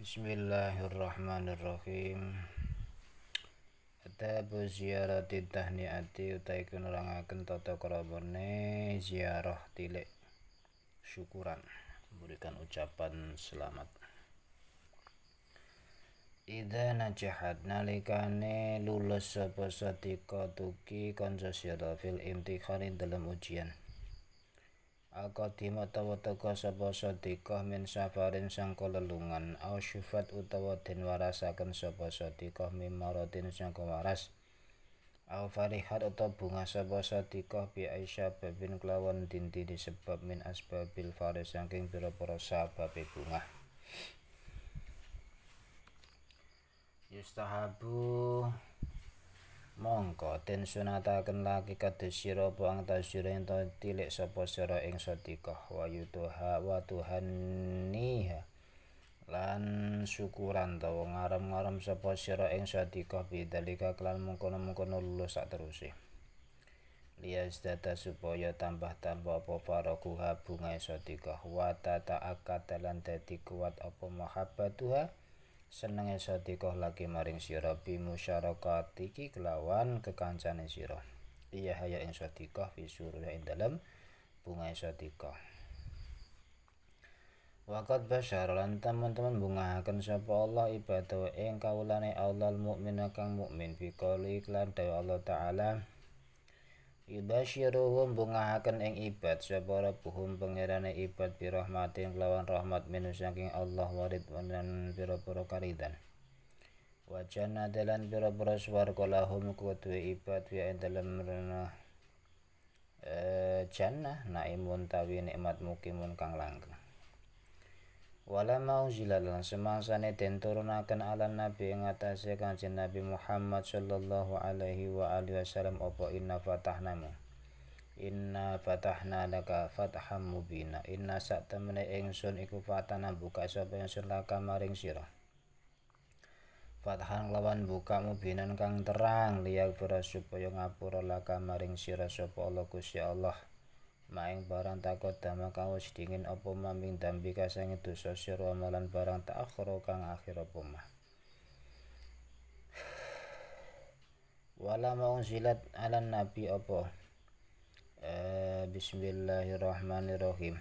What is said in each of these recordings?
Bismillahirrahmanirrahim Atabu ziyarati tahniati utai kunulangaken tata krabone ziarah tilik syukuran memberikan ucapan selamat Ida najahat nalikane lulus sapa sadika tuki kanca sira fil imtihani dalam ujian al Akadim utawa tega sapa sadikah min safarin sangka lelungan au syifat utawa den warasaken sapa sadikah min maradin sangka waras au farihat utawa bunga sapa sadikah bi aisyah babin kelawan dinti sebab min asbabil faris saking pira-pira sabab bunga Yustahabu mongko den sunataken lagi kados sira buang ta sira ento tilik sapa sira ing sedekah wa yutuha wa tuhanni lan syukuran ta wong arem-arem sapa sira ing sedekah bidalika kelan mengko-mengko lulus sak teruse liya sedata supaya tambah tambah apa para kuha bunga sedekah wa tata akat lan dadi kuat apa mahabbatuha senenge ya sadikoh lagi maring sira musyarakati iki kelawan kekancane sira iya haya ing sadikoh fi sururi ing dalem bunga sadikoh Wakat basyar lan teman-teman akan sapa Allah ibadah ing kawulane Allah mukmin kang mukmin biqali lan Allah taala Yubasyiruhum bungahaken ing ibad sapa rabbuhum pangerane ibad birahmatin kelawan rahmat minus saking Allah warid Dan pira-pira karidan. Wajan adalan pira-pira swarga lahum kudwi ibad ya dalam dalem eh, jannah naimun tawi nikmat mukimun kang langgeng wala mau lan semangsane den nakan ala nabi ing atase kanjeng nabi Muhammad sallallahu alaihi wa alihi wasallam apa inna fatahnamu inna fatahna laka fatham mubina inna sak temene ingsun iku fatana buka sapa ingsun laka maring sira fathan lawan buka mubinan kang terang liyak supaya ngapura laka maring sira sapa Allah Gusti Allah Maing barang takut dama kaus dingin apa maming dambi kasang dosa sira amalan barang tak akhira kang akhir opo mah. Wala maung silat alan nabi opo E, eh, bismillahirrahmanirrahim.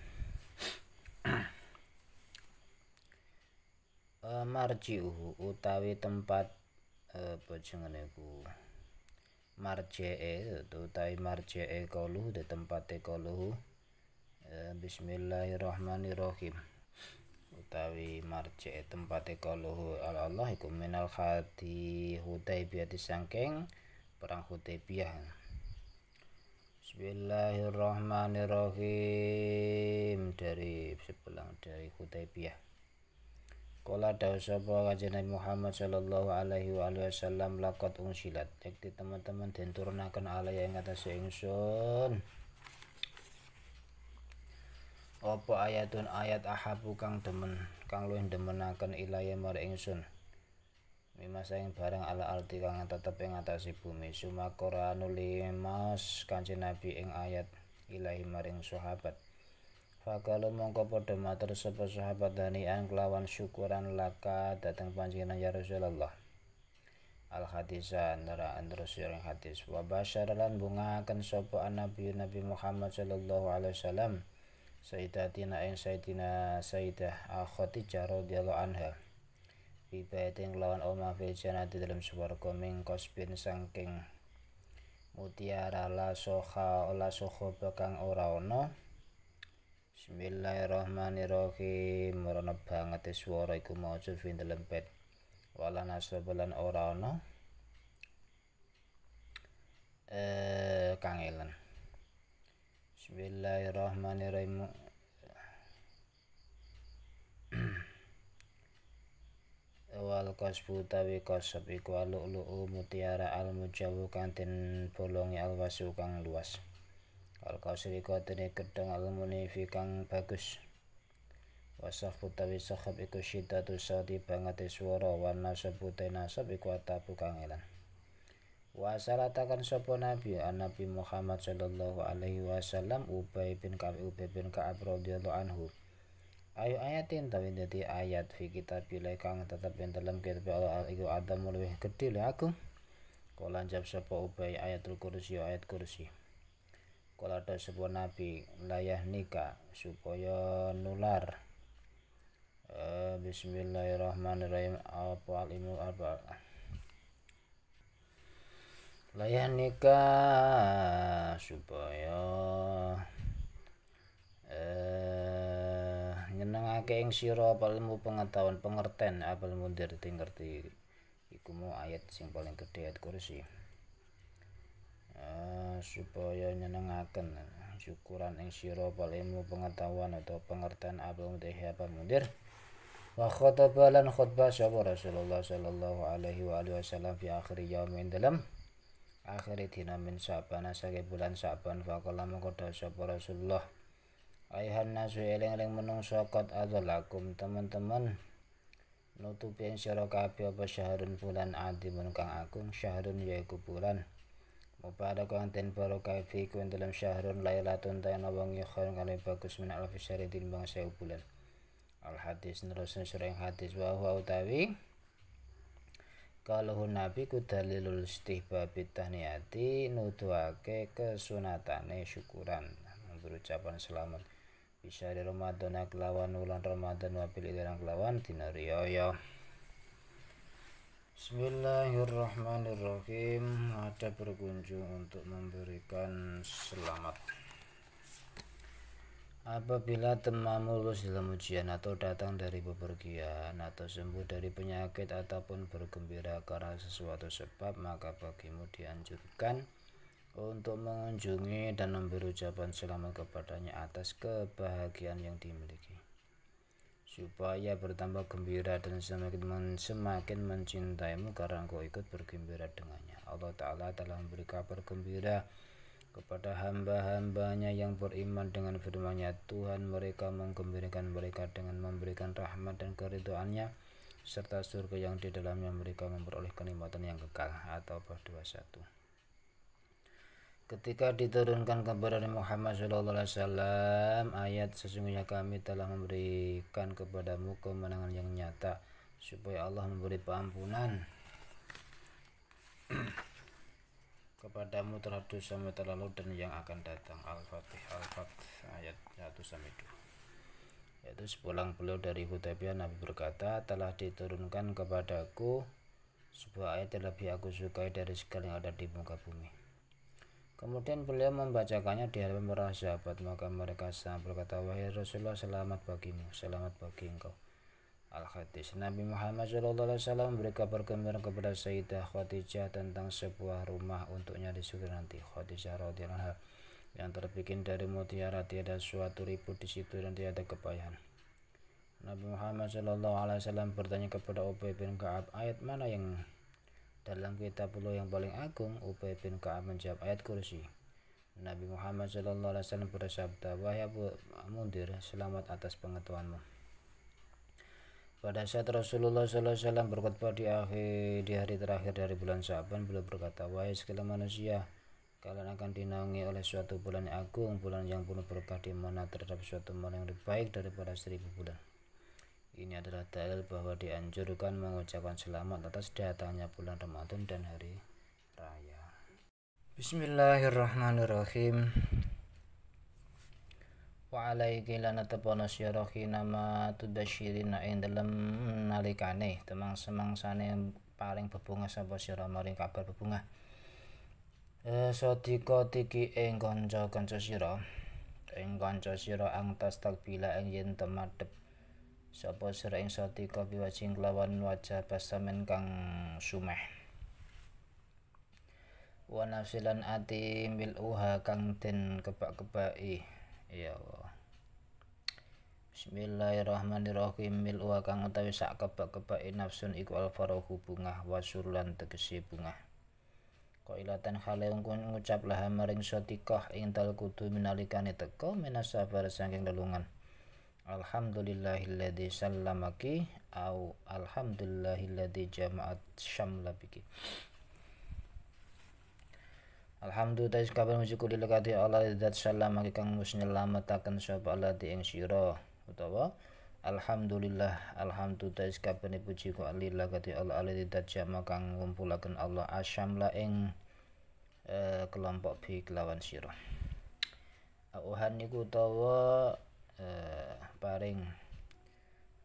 e, marjiuhu utawi tempat e, apa marje'e itu tai marje'e koluhu di tempat koluhu eh, bismillahirrahmanirrahim utawi marje'e tempat koluhu ala Allah iku minal khadi hudaibiyah disangking perang hudaibiyah Bismillahirrahmanirrahim dari sebelang dari Hudaibiyah Kala daw sapa kanjeng Nabi Muhammad sallallahu alaihi wa alihi wasallam lakot unsilat. Jadi teman-teman den turunaken alaya yang atas ingsun. Apa ayatun ayat ahabu kang demen kang luwih demenaken ilaya mare ingsun. Mima saing barang ala arti kang tetep ing atas bumi. Sumakoranu limas kanjeng Nabi ing ayat ilahi maring sahabat. Fakalu mongko podo matur sapa sahabat an kelawan syukuran laka datang panjenengan ya Rasulullah. Al hadisa nara andros yang hadis wa basyaralan kan sapa nabi Nabi Muhammad sallallahu alaihi wasallam Sayyidatina ing Sayyidina Sayyidah Khadijah radhiyallahu anha. Bibaitin lawan oma fil di dalam swarga min kosbin saking mutiara la soha la soho bakang ora Bismillahirrahmanirrahim. merana banget ya, swara iku maujud fi lempet. Wala nasrobalan ora ana. Eh kang elen. Bismillahirrahmanirrahim. wal kasbu tawi kasab iku alu mutiara al mujawu kantin bolongi al wasu kang luas Al qasri katene kedang al fikang bagus. Wasaf utawi sahab iku syidatu sadi banget suara warna nasab nasab iku atabu kang elan. Wasalatakan sopo Nabi Nabi Muhammad sallallahu alaihi wasallam Ubay bin Ka'ab Ubay bin Ka'ab radiyallahu anhu. Ayo ayatin tapi jadi ayat fi kitab bila kang tetep yang dalam kitab Allah itu adam mulai kecil ya aku. Kau lancap sapa Ubay ayatul kursi ayat kursi kalau sebuah nabi layah nikah supaya nular eh, bismillahirrahmanirrahim apa ilmu apa layah nikah supaya eh nyenengake ing siro. apa ilmu pengetahuan pengertian, apa ilmu dari ngerti iku mau ayat sing paling gede ayat kursi eh, supaya nyenengaken syukuran ing sira bal ilmu pengetahuan atau pengertian apa mudhi apa mudir wa khotbah lan khutbah sapa Rasulullah sallallahu alaihi wa alihi wasallam fi akhir yaumin dalam akhir dina min Sa'ban saking bulan Sa'ban faqala moko sapa Rasulullah ayuhan nasu eling-eling menungso qad adzalakum teman-teman nutupi ing sira apa syahrun bulan adimun kang agung syahrun yaiku bulan وبعد konten barokah ang dalam syahrun laylatun ta'ana wangi khairun kalai bagus min alfi din bang saya bulan al hadis nerusin sering hadis wa huwa utawi kalau nabi ku dalilul istihbabi tahniyati nuduhake kesunatane syukuran berucapan selamat bisa di Ramadan kelawan ulan Ramadan wabil ilan kelawan dina Bismillahirrahmanirrahim ada berkunjung untuk memberikan selamat Apabila teman lulus dalam ujian atau datang dari bepergian atau sembuh dari penyakit ataupun bergembira karena sesuatu sebab maka bagimu dianjurkan untuk mengunjungi dan memberi ucapan selamat kepadanya atas kebahagiaan yang dimiliki supaya bertambah gembira dan semakin men, semakin mencintaimu karena engkau ikut bergembira dengannya Allah Ta'ala telah memberi kabar gembira kepada hamba-hambanya yang beriman dengan firman-Nya Tuhan mereka menggembirakan mereka dengan memberikan rahmat dan keridoannya serta surga yang di dalamnya mereka memperoleh kenikmatan yang kekal atau 21 Ketika diturunkan kepada Nabi Muhammad Shallallahu Alaihi Wasallam, ayat sesungguhnya kami telah memberikan kepadamu kemenangan yang nyata supaya Allah memberi pengampunan kepadamu terhadap dosa masa lalu dan yang akan datang Al-Fatih Al-Fatih ayat 1 sampai 2 yaitu sepulang beliau dari Hudaybiyah Nabi berkata telah diturunkan kepadaku sebuah ayat yang lebih aku sukai dari segala yang ada di muka bumi Kemudian beliau membacakannya di hadapan para sahabat, maka mereka sangat berkata, "Wahai Rasulullah, selamat bagimu, selamat bagi engkau." Al-Hadis Nabi Muhammad shallallahu Alaihi Wasallam memberi kabar gembira kepada Sayyidah Khadijah tentang sebuah rumah untuknya di surga nanti. Khadijah radhiyallahu yang terbikin dari mutiara tiada suatu ribut di situ dan tiada kepayahan. Nabi Muhammad shallallahu alaihi wasallam bertanya kepada Ubay bin ayat mana yang dalam Allah yang paling agung, Ubay bin Ka'ab menjawab ayat kursi. Nabi Muhammad SAW bersabda, Wahai Abu Mundir, selamat atas pengetahuanmu. Pada saat Rasulullah SAW berkhutbah di akhir di hari terakhir dari bulan Sa'ban beliau berkata, Wahai segala manusia, kalian akan dinaungi oleh suatu bulan yang agung, bulan yang penuh berkah di mana terhadap suatu malam yang lebih baik daripada seribu bulan. Ini adalah dalil bahwa dianjurkan mengucapkan selamat atas datangnya bulan Ramadan dan hari raya. Bismillahirrahmanirrahim. Wa alayki lanatapana syarahi nama tudashirina ing dalem nalikane temang semang sana yang paling berbunga sapa sira maring kabar bebungah. Eh sadika tiki ing kanca-kanca sira ing kanca sira ang tas takbila ing yen temadhep sapa sira ing satika biwajing kelawan wajah pasamen kang sumeh wa nafsilan ati miluha kang den kebak-kebaki ya Allah Bismillahirrahmanirrahim miluha kang utawi sak kebak-kebaki nafsun iku alfarahu bunga wasulan tegese bunga. Koilatan hale ungkun ngucap laha maring sotikah ing tal kudu minalikane teko minasabar sangking lelungan Alhamdulillahilladzi sallamaki au alhamdulillahilladzi jama'at syamlabiki. Alhamdulillah kabar muji di lekati Allah salam sallamaki kang musnyelametaken shab Allah di ing sira utawa Alhamdulillah alhamdulillah ni puji ku Allah lekati Allah Allah zat jama kang ngumpulaken Allah asyamla ing eh, kelompok bi kelawan sira. Auhan niku utawa Eh, paring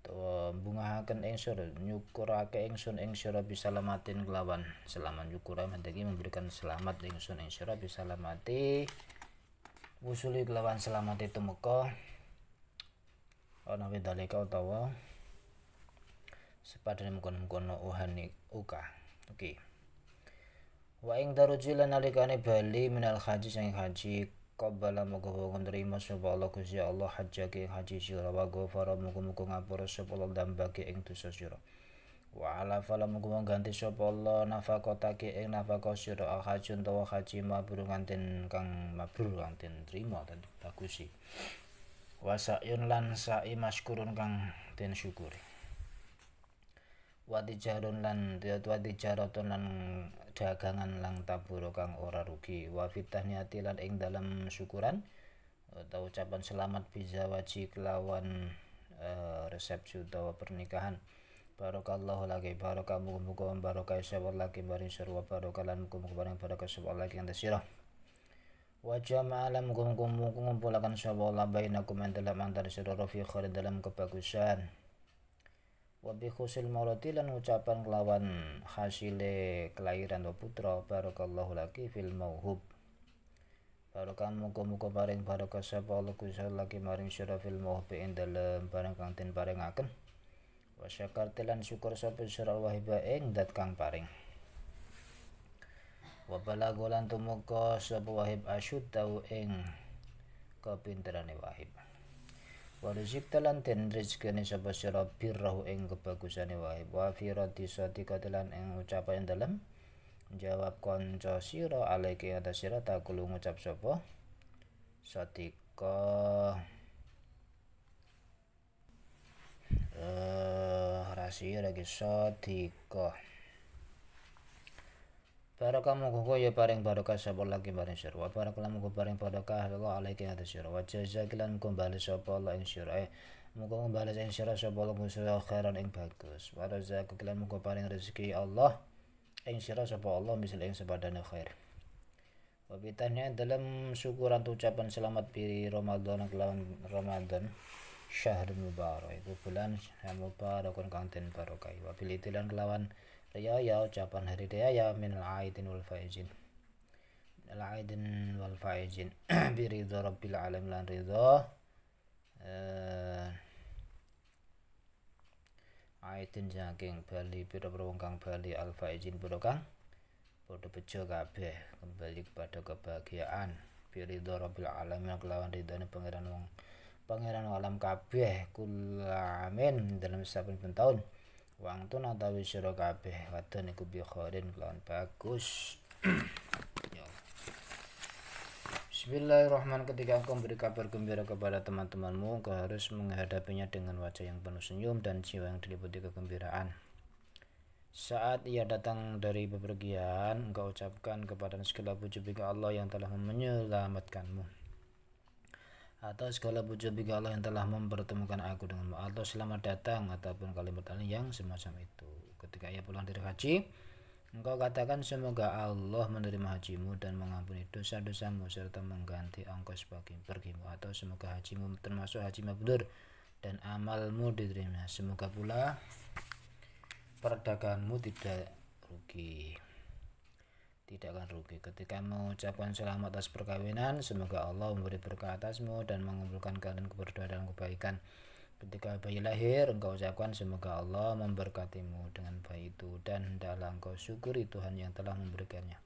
to bungahaken ingsun nyukurake ingsun ing sira bisalamatin kelawan selamat nyukura mendeki memberikan selamat ingsun ing sira bisalamati wusuli kelawan selamat itu meko ana wedalika utawa sepadane mukon mukon uhani uka oke okay. wa ing darujilan bali minal haji sang haji Qabbala moga-moga nerima sapa Allah Gusti Allah hajjake ing haji sira wa ghafara moga-moga ngapura sapa Allah dambake ing dosa sira. Wa ala fala moga ganti sapa Allah nafaqatake ing nafaqah sira hajun utawa haji mabrur nganten kang mabrur nganten terima ten bagusi. Wa sa'yun lan sa'i maskurun kang den syukuri. Wa tijarun lan wa tijaratun lan dagangan lang taburo kang ora rugi wa fitahniati lan ing dalam syukuran atau ucapan selamat bisa waji kelawan uh, resepsi utawa pernikahan Barokallahu lagi barokah muka muka barokah sawal lagi barin serwa barokah lan muka muka barin barokah sawal lagi yang tasirah muka muka muka gum gum ngumpulakan sawal bainakum antara antara sirra fi khair dalam kebagusan wabi khusil maulati lan ucapan kelawan hasile kelahiran wa putra barakallahu laki fil mauhub barokah muga-muga paring barokah sapa Allah Gusti laki maring sira fil mauhub ing dalem barang kang den paringaken wa syakarti lan syukur sapa sira wahiba ing dat kang paring wabala balagolan tumuka sapa wahib asyud tau ing kapinterane wahib Waliktalan den rizkene sapa sira birrahu ing kebagusane wae wa fi radisati kadalan ing ucapan dalem jawab kanca sira alaike atas sira takul ngucap sapa sadika eh rasih lagi sadika Barokah kuku ya paring barokah sapa lagi paring sira. Wa kamu monggo paring barokah alai alaiki atas sira. Wa jazakilan monggo sapa Allah ing sira. Eh, monggo bali ing sira sapa Allah monggo khairan ing bagus. Wa rezekilan monggo paring rezeki Allah ing sira sapa Allah misal ing sepadane khair. Wa bitanya dalam syukuran ucapan selamat piri Ramadan kelawan Ramadan syahrul mubarak itu bulan yang mubarakun kantin barokah. Wa bilitilan kelawan Ria ya, ya ucapan hari dia ya minal aidin wal faizin minal aidin wal faizin bi ridha rabbil alamin lan ridha eh, aidin jangking bali pira-pira wong kang bali al faizin pira kang padha bejo kabeh kembali kepada kebahagiaan bi ridha rabbil alamin kelawan ridhane pangeran wong pangeran alam kabeh kulamin amin dalam saben tahun wangtun utawi sira kabeh wadon iku bi khairin kelawan bagus Bismillahirrahmanirrahim ketika engkau memberi kabar gembira kepada teman-temanmu engkau harus menghadapinya dengan wajah yang penuh senyum dan jiwa yang diliputi kegembiraan saat ia datang dari bepergian engkau ucapkan kepada segala puji bagi Allah yang telah menyelamatkanmu atau segala puja bagi Allah yang telah mempertemukan aku denganmu atau selamat datang ataupun kalimat lain yang semacam itu ketika ia pulang dari haji engkau katakan semoga Allah menerima hajimu dan mengampuni dosa-dosamu serta mengganti ongkos bagi pergimu atau semoga hajimu termasuk haji mabrur dan amalmu diterima semoga pula perdaganganmu tidak rugi tidak akan rugi. Ketika mengucapkan selamat atas perkawinan, semoga Allah memberi berkah atasmu dan mengumpulkan kalian berdua dalam kebaikan. Ketika bayi lahir, engkau ucapkan semoga Allah memberkatimu dengan bayi itu dan hendaklah engkau syukuri Tuhan yang telah memberikannya.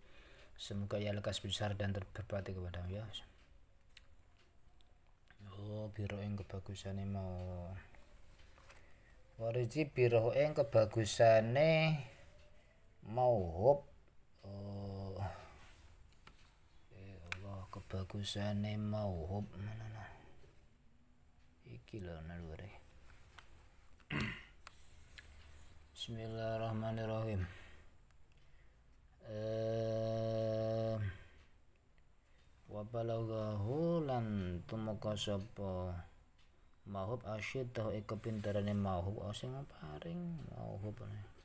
Semoga ia lekas besar dan terberkati kepadamu ya. Oh, biro yang ini mau. Wariji oh, biro yang ini mau hop. Oh, mau hub mana nah. iki lho nalure Bismillahirrahmanirrahim eh wa balagahu lan tumeka sapa mahub asyid iku ikepintarane mahub asing paring mahub ne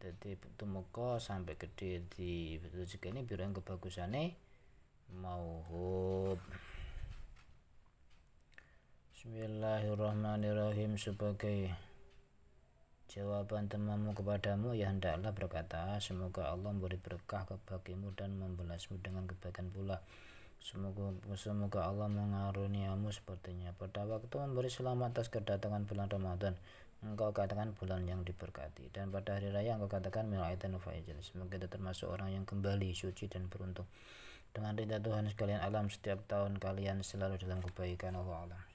jadi tumeka sampai gede di Juga ini biar yang mau hub Bismillahirrahmanirrahim sebagai jawaban temanmu kepadamu ya hendaklah berkata semoga Allah memberi berkah kebagimu dan membalasmu dengan kebaikan pula Semoga, semoga Allah mengaruniamu sepertinya. Pada waktu memberi selamat atas kedatangan bulan Ramadan, engkau katakan bulan yang diberkati dan pada hari raya engkau katakan mil faizin semoga kita termasuk orang yang kembali suci dan beruntung dengan ridha Tuhan sekalian alam setiap tahun kalian selalu dalam kebaikan Allah Allah